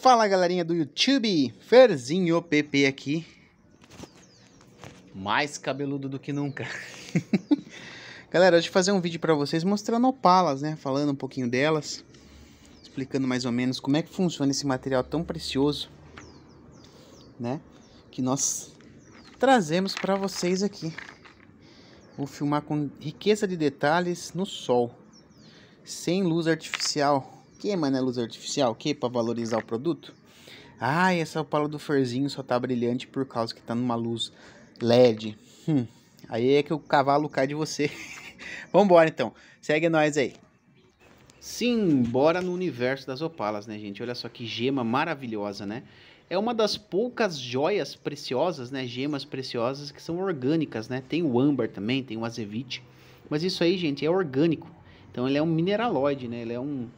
Fala galerinha do YouTube, Ferzinho PP aqui, mais cabeludo do que nunca. Galera, hoje fazer um vídeo para vocês mostrando opalas, né, falando um pouquinho delas, explicando mais ou menos como é que funciona esse material tão precioso, né, que nós trazemos para vocês aqui. Vou filmar com riqueza de detalhes no sol, sem luz artificial, que, mano, é luz artificial? Que, pra valorizar o produto? Ah, essa opala do Ferzinho só tá brilhante por causa que tá numa luz LED. Hum, aí é que o cavalo cai de você. Vambora, então. Segue nós aí. Sim, bora no universo das opalas, né, gente? Olha só que gema maravilhosa, né? é uma das poucas joias preciosas, né, gemas preciosas que são orgânicas, né? Tem o âmbar também, tem o azevite, mas isso aí, gente, é orgânico. Então ele é um mineraloide, né? Ele é um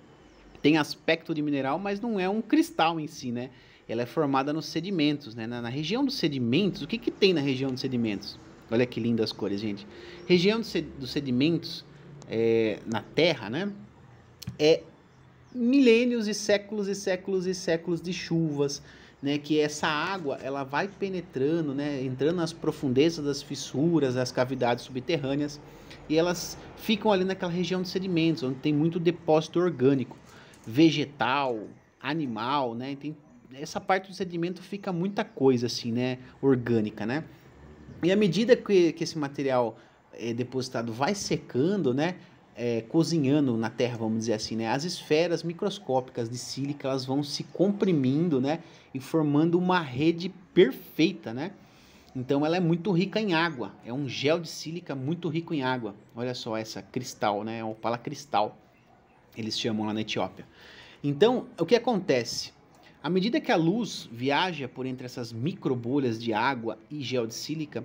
tem aspecto de mineral, mas não é um cristal em si, né? Ela é formada nos sedimentos, né? Na, na região dos sedimentos, o que, que tem na região dos sedimentos? Olha que lindas cores, gente. Região dos sedimentos é, na Terra, né? É milênios e séculos e séculos e séculos de chuvas, né? Que essa água ela vai penetrando, né? Entrando nas profundezas das fissuras, das cavidades subterrâneas e elas ficam ali naquela região dos sedimentos, onde tem muito depósito orgânico vegetal, animal, né? Tem, essa parte do sedimento fica muita coisa assim, né? Orgânica, né? E à medida que, que esse material é, depositado vai secando, né? É, cozinhando na Terra, vamos dizer assim, né? As esferas microscópicas de sílica elas vão se comprimindo, né? E formando uma rede perfeita, né? Então ela é muito rica em água. É um gel de sílica muito rico em água. Olha só essa cristal, né? É um palacristal eles chamam lá na Etiópia. Então, o que acontece? À medida que a luz viaja por entre essas microbolhas de água e gel de sílica,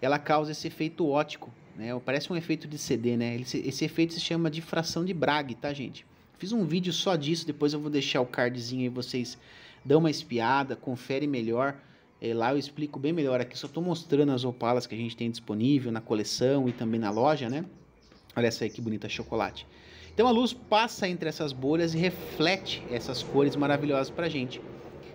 ela causa esse efeito ótico, né? Parece um efeito de CD, né? Esse, esse efeito se chama difração de Bragg, tá, gente? Fiz um vídeo só disso, depois eu vou deixar o cardzinho aí, vocês dão uma espiada, confere melhor. É, lá eu explico bem melhor. Aqui só estou mostrando as opalas que a gente tem disponível na coleção e também na loja, né? Olha essa aí que bonita, chocolate. Então a luz passa entre essas bolhas e reflete essas cores maravilhosas para a gente.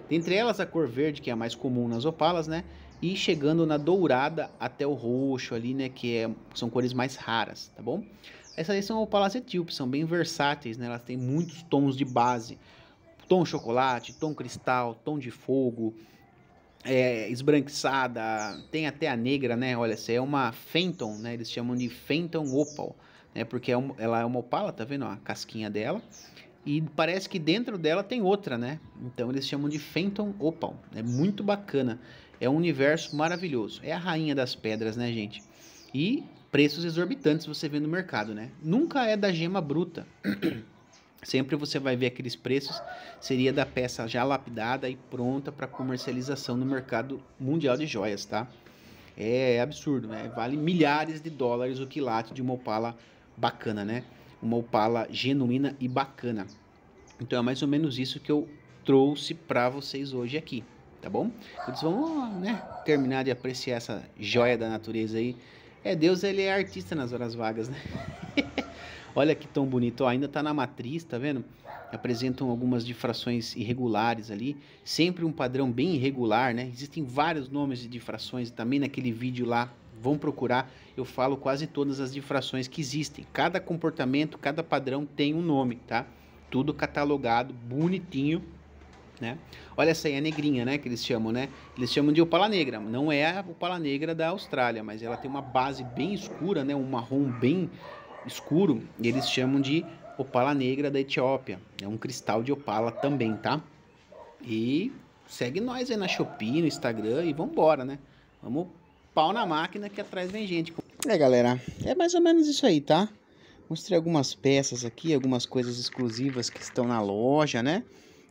Dentre elas a cor verde, que é a mais comum nas opalas, né? E chegando na dourada até o roxo ali, né? Que é, são cores mais raras, tá bom? Essas aí são opalas etíopes, são bem versáteis, né? Elas têm muitos tons de base. Tom chocolate, tom cristal, tom de fogo, é, esbranquiçada, tem até a negra, né? Olha, essa é uma Fenton, né? Eles chamam de Fenton Opal né? Porque é um, ela é uma opala, tá vendo? Ó, a casquinha dela. E parece que dentro dela tem outra, né? Então eles chamam de Fenton Opal. É muito bacana. É um universo maravilhoso. É a rainha das pedras, né, gente? E preços exorbitantes você vê no mercado, né? Nunca é da gema bruta. Sempre você vai ver aqueles preços, seria da peça já lapidada e pronta para comercialização no mercado mundial de joias, tá? É absurdo, né? Vale milhares de dólares o quilate de uma opala bacana, né? Uma Opala genuína e bacana. Então é mais ou menos isso que eu trouxe para vocês hoje aqui, tá bom? Eles vão né, terminar de apreciar essa joia da natureza aí. É, Deus ele é artista nas horas vagas, né? Olha que tão bonito, ó, ainda está na matriz, tá vendo? Apresentam algumas difrações irregulares ali, sempre um padrão bem irregular, né? Existem vários nomes de difrações também naquele vídeo lá vão procurar, eu falo quase todas as difrações que existem. Cada comportamento, cada padrão tem um nome, tá? Tudo catalogado, bonitinho, né? Olha essa aí, a negrinha, né? Que eles chamam, né? Eles chamam de opala negra. Não é a opala negra da Austrália, mas ela tem uma base bem escura, né? Um marrom bem escuro. E eles chamam de opala negra da Etiópia. É um cristal de opala também, tá? E segue nós aí na Shopee, no Instagram e vambora, né? Vamos pau na máquina que atrás vem gente. É, galera, é mais ou menos isso aí, tá? Mostrei algumas peças aqui, algumas coisas exclusivas que estão na loja, né?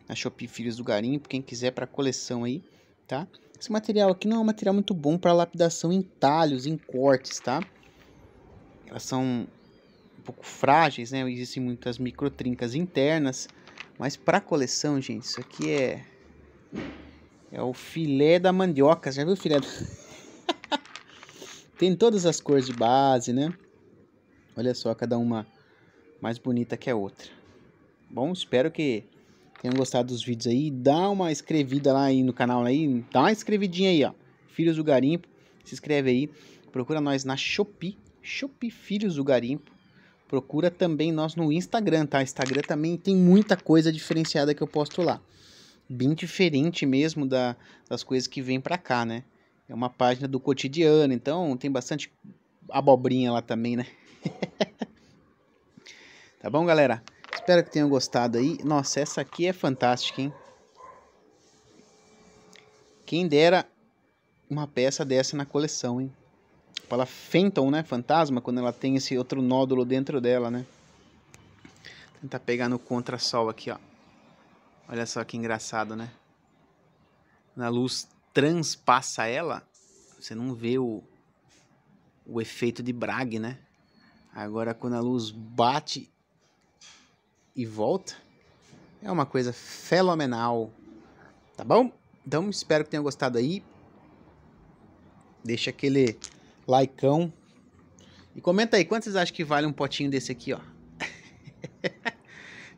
Na Shopee Filhos do Garimpo, quem quiser para coleção aí, tá? Esse material aqui não é um material muito bom para lapidação em talhos, em cortes, tá? Elas são um pouco frágeis, né? Existem muitas microtrincas internas, mas para coleção, gente, isso aqui é é o filé da mandioca. Já viu o filé? Do... Tem todas as cores de base, né? Olha só, cada uma mais bonita que a outra. Bom, espero que tenham gostado dos vídeos aí. Dá uma escrevida lá aí no canal aí. Dá uma escrevidinha aí, ó. Filhos do Garimpo. Se inscreve aí. Procura nós na Shopee. Shopee Filhos do Garimpo. Procura também nós no Instagram, tá? Instagram também tem muita coisa diferenciada que eu posto lá. Bem diferente mesmo da, das coisas que vem pra cá, né? É uma página do cotidiano, então tem bastante abobrinha lá também, né? tá bom, galera? Espero que tenham gostado aí. Nossa, essa aqui é fantástica, hein? Quem dera uma peça dessa na coleção, hein? Fala tipo, Fenton, né? Fantasma, quando ela tem esse outro nódulo dentro dela, né? Tentar pegar no contrasol aqui, ó. Olha só que engraçado, né? Na luz transpassa ela, você não vê o, o efeito de Brague né? Agora, quando a luz bate e volta, é uma coisa fenomenal. Tá bom? Então, espero que tenham gostado aí. Deixa aquele likeão. E comenta aí, quantos vocês acham que vale um potinho desse aqui, ó?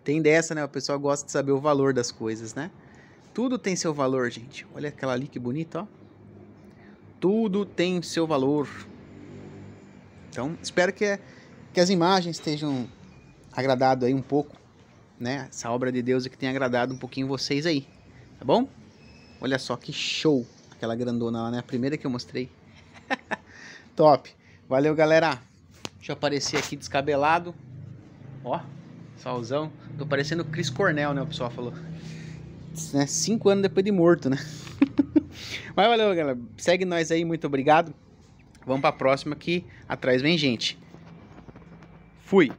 Tem dessa, né? O pessoal gosta de saber o valor das coisas, né? Tudo tem seu valor, gente. Olha aquela ali que bonita, ó. Tudo tem seu valor. Então, espero que, que as imagens estejam agradado aí um pouco, né? Essa obra de Deus que tenha agradado um pouquinho vocês aí, tá bom? Olha só que show aquela grandona lá, né? A primeira que eu mostrei. Top. Valeu, galera. Deixa eu aparecer aqui descabelado. Ó, solzão. Tô parecendo Chris Cornell, né? O pessoal falou né, cinco anos depois de morto, né? Mas valeu, galera. Segue nós aí, muito obrigado. Vamos para a próxima que atrás vem gente. Fui!